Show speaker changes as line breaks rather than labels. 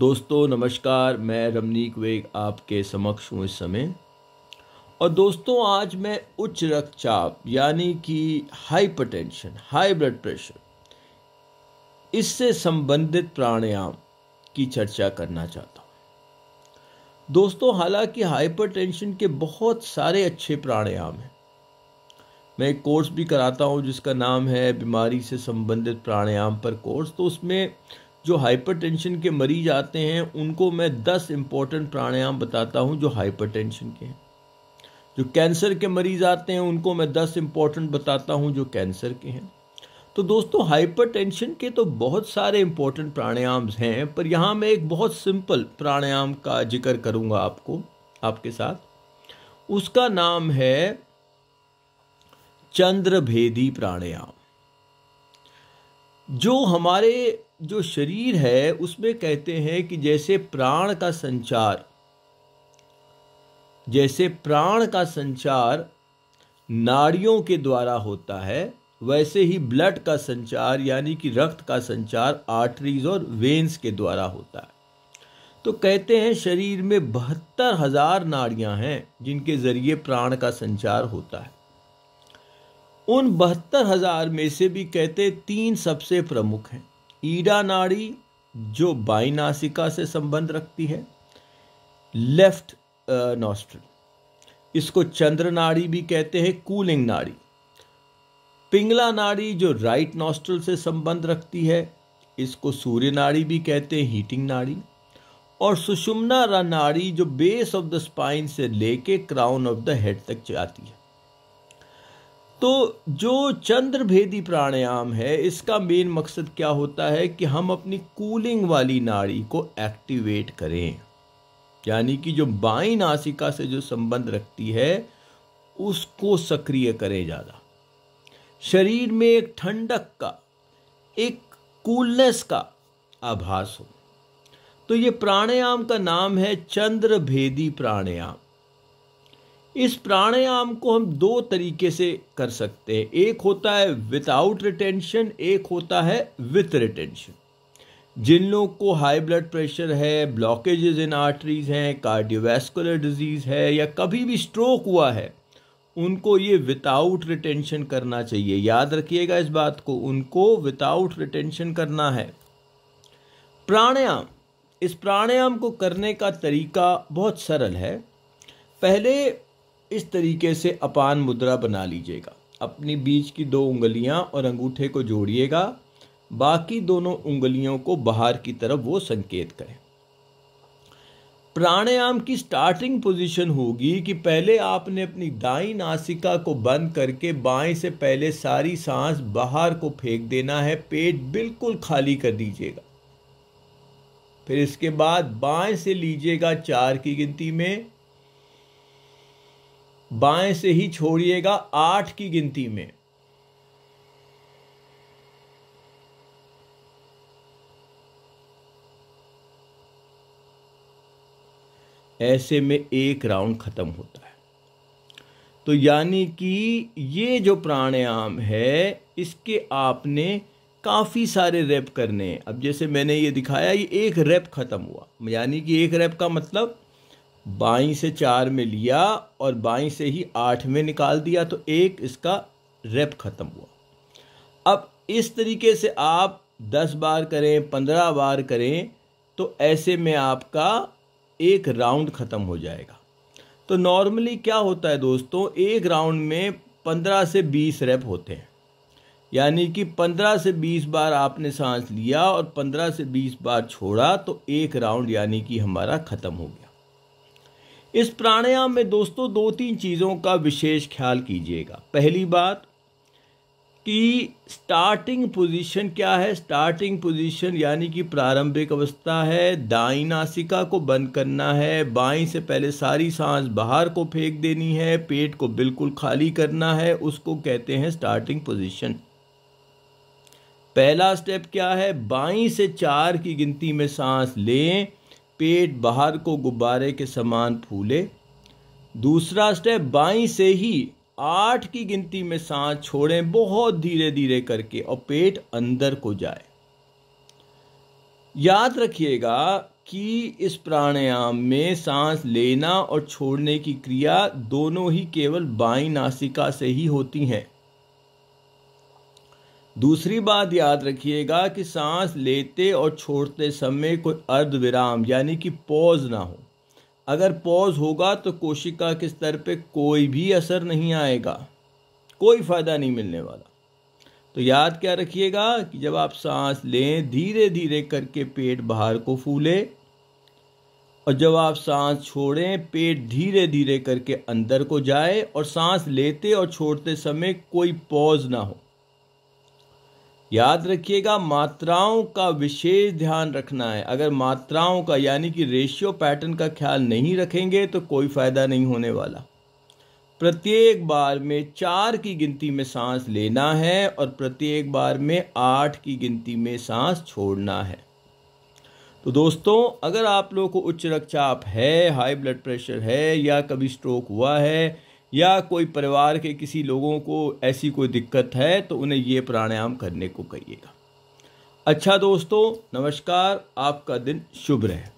दोस्तों नमस्कार मैं रमनीक वेग आपके समक्ष हूँ इस समय और दोस्तों आज मैं उच्च रक्तचाप यानी कि हाइपरटेंशन हाई ब्लड प्रेशर इससे संबंधित प्राणायाम की चर्चा करना चाहता हूँ दोस्तों हालांकि हाइपरटेंशन के बहुत सारे अच्छे प्राणायाम हैं मैं एक कोर्स भी कराता हूँ जिसका नाम है बीमारी से संबंधित प्राणायाम पर कोर्स तो उसमें जो हाइपरटेंशन के मरीज आते हैं उनको मैं दस इंपॉर्टेंट प्राणायाम बताता हूं जो हाइपरटेंशन के हैं जो कैंसर के मरीज आते हैं उनको मैं दस इंपॉर्टेंट बताता हूं जो कैंसर के हैं तो दोस्तों हाइपरटेंशन के तो बहुत सारे इंपॉर्टेंट प्राणायाम हैं पर यहां मैं एक बहुत सिंपल प्राणायाम का जिक्र करूंगा आपको आपके साथ उसका नाम है चंद्रभेदी प्राणायाम जो हमारे जो शरीर है उसमें कहते हैं कि जैसे प्राण का संचार जैसे प्राण का संचार नाड़ियों के द्वारा होता है वैसे ही ब्लड का संचार यानी कि रक्त का संचार आर्टरीज और वेन्स के द्वारा होता है तो कहते हैं शरीर में बहत्तर हजार नाड़ियां हैं जिनके जरिए प्राण का संचार होता है उन बहत्तर हजार में से भी कहते तीन सबसे प्रमुख हैं ईडा नाड़ी जो बाई नासिका से संबंध रखती है लेफ्ट नॉस्ट्रल इसको चंद्र नाड़ी भी कहते हैं कूलिंग नाड़ी पिंगला नाड़ी जो राइट नॉस्ट्रल से संबंध रखती है इसको सूर्य नाड़ी भी कहते हैं हीटिंग नाड़ी और सुषुम्ना नाड़ी जो बेस ऑफ द स्पाइन से लेके क्राउन ऑफ द हेड तक जाती है तो जो चंद्र भेदी प्राणायाम है इसका मेन मकसद क्या होता है कि हम अपनी कूलिंग वाली नाड़ी को एक्टिवेट करें यानी कि जो बाई नासिका से जो संबंध रखती है उसको सक्रिय करें ज़्यादा शरीर में एक ठंडक का एक कूलनेस का आभास हो तो ये प्राणायाम का नाम है चंद्र भेदी प्राणायाम इस प्राणायाम को हम दो तरीके से कर सकते हैं एक होता है विदाउट रिटेंशन एक होता है विथ रिटेंशन जिन लोगों को हाई ब्लड प्रेशर है ब्लॉकेजेस इन आर्टरीज हैं कार्डियोवैस्कुलर डिजीज़ है या कभी भी स्ट्रोक हुआ है उनको ये विदाउट रिटेंशन करना चाहिए याद रखिएगा इस बात को उनको विदाउट रिटेंशन करना है प्राणायाम इस प्राणायाम को करने का तरीका बहुत सरल है पहले इस तरीके से अपान मुद्रा बना लीजिएगा अपनी बीच की दो उंगलियां और अंगूठे को जोड़िएगा बाकी दोनों उंगलियों को बाहर की तरफ वो संकेत करें प्राणायाम की स्टार्टिंग पोजीशन होगी कि पहले आपने अपनी दाई नासिका को बंद करके बाएं से पहले सारी सांस बाहर को फेंक देना है पेट बिल्कुल खाली कर दीजिएगा फिर इसके बाद बाएं से लीजिएगा चार की गिनती में बाएं से ही छोड़िएगा आठ की गिनती में ऐसे में एक राउंड खत्म होता है तो यानी कि ये जो प्राणायाम है इसके आपने काफ़ी सारे रेप करने हैं अब जैसे मैंने ये दिखाया ये एक रेप ख़त्म हुआ यानी कि एक रेप का मतलब बाई से चार में लिया और बाई से ही आठ में निकाल दिया तो एक इसका रेप ख़त्म हुआ अब इस तरीके से आप दस बार करें पंद्रह बार करें तो ऐसे में आपका एक राउंड ख़त्म हो जाएगा तो नॉर्मली क्या होता है दोस्तों एक राउंड में पंद्रह से बीस रेप होते हैं यानी कि पंद्रह से बीस बार आपने सांस लिया और पंद्रह से बीस बार छोड़ा तो एक राउंड यानी कि हमारा ख़त्म हो गया इस प्राणायाम में दोस्तों दो तीन चीज़ों का विशेष ख्याल कीजिएगा पहली बात कि स्टार्टिंग पोजीशन क्या है स्टार्टिंग पोजीशन यानी कि प्रारंभिक अवस्था है दाई नासिका को बंद करना है बाई से पहले सारी सांस बाहर को फेंक देनी है पेट को बिल्कुल खाली करना है उसको कहते हैं स्टार्टिंग पोजीशन पहला स्टेप क्या है बाई से चार की गिनती में सांस लें पेट बाहर को गुब्बारे के समान फूले दूसरा स्टेप बाई से ही आठ की गिनती में सांस छोड़ें बहुत धीरे धीरे करके और पेट अंदर को जाए याद रखिएगा कि इस प्राणायाम में सांस लेना और छोड़ने की क्रिया दोनों ही केवल बाई नासिका से ही होती हैं दूसरी बात याद रखिएगा कि सांस लेते और छोड़ते समय कोई अर्ध विराम यानी कि पॉज ना हो अगर पॉज होगा तो कोशिका के स्तर पे कोई भी असर नहीं आएगा कोई फ़ायदा नहीं मिलने वाला तो याद क्या रखिएगा कि जब आप सांस लें धीरे धीरे करके पेट बाहर को फूले और जब आप सांस छोड़ें पेट धीरे धीरे करके अंदर को जाए और सांस लेते और छोड़ते समय कोई पॉज ना हो याद रखिएगा मात्राओं का विशेष ध्यान रखना है अगर मात्राओं का यानी कि रेशियो पैटर्न का ख्याल नहीं रखेंगे तो कोई फ़ायदा नहीं होने वाला प्रत्येक बार में चार की गिनती में सांस लेना है और प्रत्येक बार में आठ की गिनती में सांस छोड़ना है तो दोस्तों अगर आप लोगों को उच्च रक्तचाप है हाई ब्लड प्रेशर है या कभी स्ट्रोक हुआ है या कोई परिवार के किसी लोगों को ऐसी कोई दिक्कत है तो उन्हें ये प्राणायाम करने को कहिएगा अच्छा दोस्तों नमस्कार आपका दिन शुभ रहे